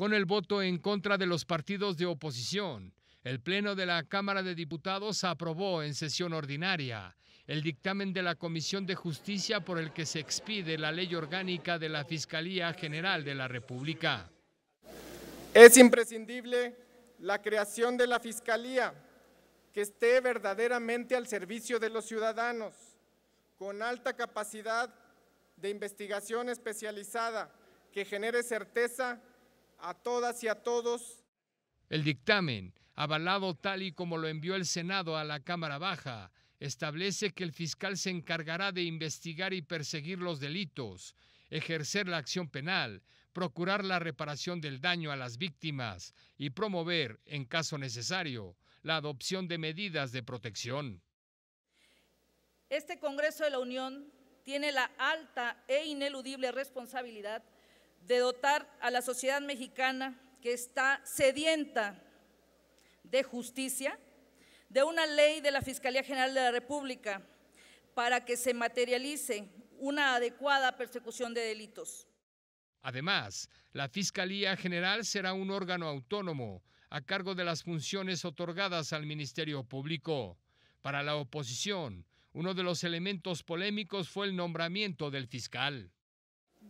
con el voto en contra de los partidos de oposición. El Pleno de la Cámara de Diputados aprobó en sesión ordinaria el dictamen de la Comisión de Justicia por el que se expide la ley orgánica de la Fiscalía General de la República. Es imprescindible la creación de la Fiscalía que esté verdaderamente al servicio de los ciudadanos, con alta capacidad de investigación especializada que genere certeza a todas y a todos. El dictamen, avalado tal y como lo envió el Senado a la Cámara Baja, establece que el fiscal se encargará de investigar y perseguir los delitos, ejercer la acción penal, procurar la reparación del daño a las víctimas y promover, en caso necesario, la adopción de medidas de protección. Este Congreso de la Unión tiene la alta e ineludible responsabilidad de dotar a la sociedad mexicana que está sedienta de justicia, de una ley de la Fiscalía General de la República para que se materialice una adecuada persecución de delitos. Además, la Fiscalía General será un órgano autónomo a cargo de las funciones otorgadas al Ministerio Público. Para la oposición, uno de los elementos polémicos fue el nombramiento del fiscal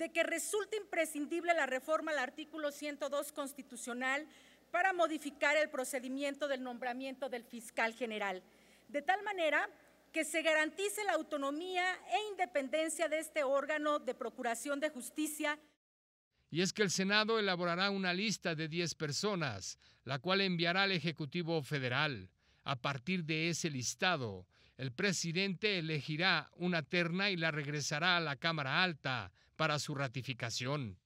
de que resulta imprescindible la reforma al artículo 102 constitucional para modificar el procedimiento del nombramiento del fiscal general, de tal manera que se garantice la autonomía e independencia de este órgano de procuración de justicia. Y es que el Senado elaborará una lista de 10 personas, la cual enviará al Ejecutivo Federal. A partir de ese listado, el presidente elegirá una terna y la regresará a la Cámara Alta para su ratificación.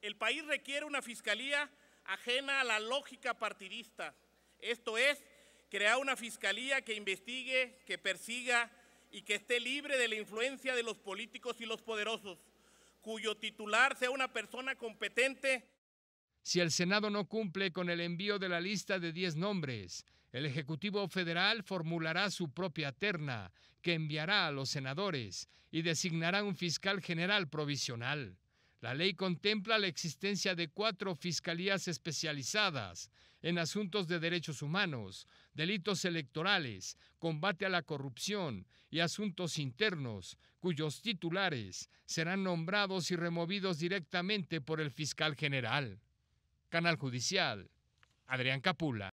El país requiere una fiscalía ajena a la lógica partidista, esto es, crear una fiscalía que investigue, que persiga y que esté libre de la influencia de los políticos y los poderosos, cuyo titular sea una persona competente si el Senado no cumple con el envío de la lista de 10 nombres, el Ejecutivo Federal formulará su propia terna, que enviará a los senadores, y designará un fiscal general provisional. La ley contempla la existencia de cuatro fiscalías especializadas en asuntos de derechos humanos, delitos electorales, combate a la corrupción y asuntos internos, cuyos titulares serán nombrados y removidos directamente por el fiscal general. Canal Judicial, Adrián Capula.